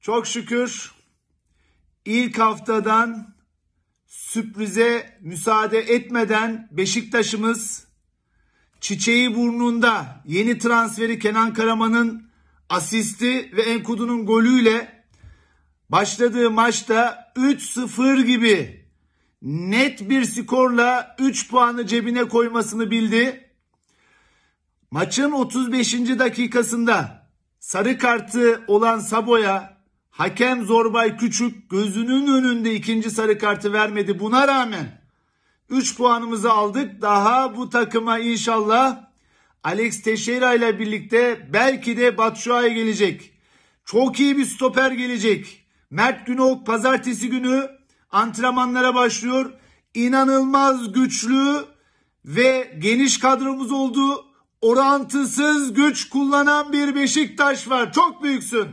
Çok şükür ilk haftadan sürprize müsaade etmeden Beşiktaş'ımız çiçeği burnunda yeni transferi Kenan Karaman'ın asisti ve Enkudu'nun golüyle başladığı maçta 3-0 gibi net bir skorla 3 puanı cebine koymasını bildi. Maçın 35. dakikasında sarı kartı olan Sabo'ya Hakem Zorbay Küçük gözünün önünde ikinci sarı kartı vermedi. Buna rağmen 3 puanımızı aldık. Daha bu takıma inşallah Alex Teixeira ile birlikte belki de Batshuayi gelecek. Çok iyi bir stoper gelecek. Mert Günok pazartesi günü antrenmanlara başlıyor. İnanılmaz güçlü ve geniş kadromuz olduğu Orantısız güç kullanan bir Beşiktaş var. Çok büyüksün.